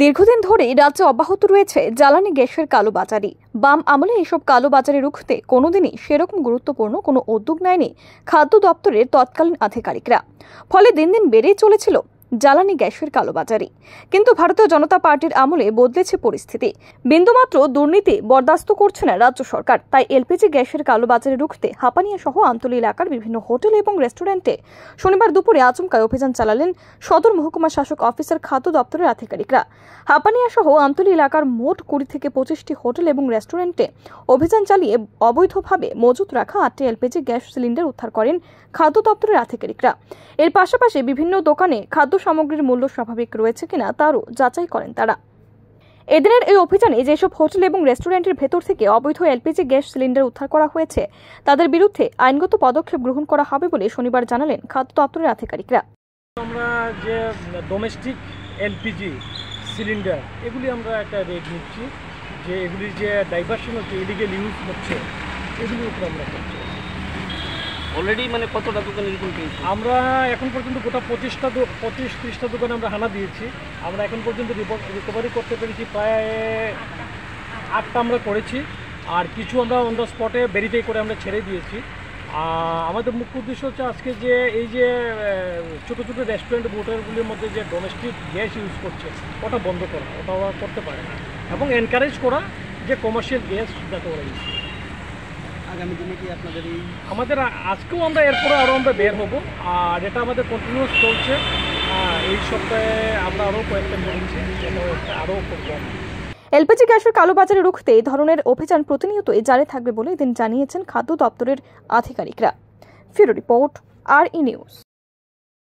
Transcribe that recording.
দীর্ঘদিন ধরেই রাজ্যে অব্যাহত রয়েছে জ্বালানি গ্যাসের কালোবাজারি বাম আমলে এসব কালোবাজারি রুখতে কোনোদিনই সেরকম গুরুত্বপূর্ণ কোনো উদ্যোগ নেয়নি খাদ্য দপ্তরের তৎকালীন আধিকারিকরা ফলে দিন দিন বেড়েই চলেছিল জ্বালানি গ্যাসের কালোবাজারি কিন্তু ভারতীয় জনতা পার্টির আমলে বদলেছে পরিস্থিতি বিন্দুমাত্র দুর্নীতি বরদাস্ত করছে না রাজ্য সরকার তাই এলপিজি গ্যাসের কালোবাজারি রুখতে হাপানিয়া সহ আমতলী এলাকার বিভিন্ন হোটেল এবং রেস্টুরেন্টে শনিবার দুপুরে আচমকায় অভিযান চালালেন সদর মহকুমা শাসক অফিসার খাদ্য দপ্তরের আধিকারিকরা হাপানিয়া সহ আমতলী এলাকার মোট কুড়ি থেকে পঁচিশটি হোটেল এবং রেস্টুরেন্টে অভিযান চালিয়ে অবৈধভাবে মজুত রাখা আটটি এলপিজি গ্যাস সিলিন্ডার উদ্ধার করেন খাদ্য দপ্তরের আধিকারিকরা এর পাশাপাশি বিভিন্ন দোকানে খাদ্য সামগ্রীর মূল্য স্বাভাবিক রয়েছে কিনা তারও যাচাই করেন তারা এদিনের এই অভিযানে যেসব হোটেল এবং রেস্টুরেন্টের ভেতর থেকে অবৈধ এলপিজি গ্যাস সিলিন্ডার উদ্ধার করা হয়েছে তাদের বিরুদ্ধে আইনগত পদক্ষেপ গ্রহণ করা হবে বলে শনিবার জানালেন খাদ্য দপ্তরের আধিকারিকরা আমরা যে ডোমেস্টিক এলপিজি সিলিন্ডার এগুলি আমরা একটা রেট নিচ্ছি যে এগুলির যে ডাইভার্সন হচ্ছে ইলিগেল ইউজ হচ্ছে এগুলির উপর আমরা করছি অলরেডি মানে কতটা দোকান এরকম পেয়েছি আমরা এখন পর্যন্ত গোটা পঁচিশটা পঁচিশ ত্রিশটা দোকানে আমরা হানা দিয়েছি আমরা এখন পর্যন্ত রিকভারি করতে পেরেছি প্রায় আটটা আমরা করেছি আর কিছু আমরা অন দ্য স্পটে বেরিতেই করে আমরা ছেড়ে দিয়েছি আমাদের মুখ্য উদ্দেশ্য হচ্ছে আজকে যে এই যে ছোটো ছোটো রেস্টুরেন্ট হোটেলগুলির মধ্যে যে ডোমেস্টিক গ্যাস ইউজ করছে ওটা বন্ধ করা ওটা করতে পারে এবং এনকারেজ করা যে কমার্শিয়াল গ্যাস যাতে ওরা ইউজ আগামী দিনে কি আপনাদের এই আমাদের আজকেও আমরা এরপরে আরও আমরা বের হব আর এটা আমাদের কন্টিনিউস চলছে এই সপ্তাহে আমরা আরও কয়েকটা করেছি আরও করবো এলপিজি গ্যাসের কালোবাজারে রুখতে এই ধরনের অভিযান প্রতিনিয়তই জারি থাকবে বলে এদিন জানিয়েছেন খাদ্য দপ্তরের আধিকারিকরা ফিরো রিপোর্ট আর ই নিউজ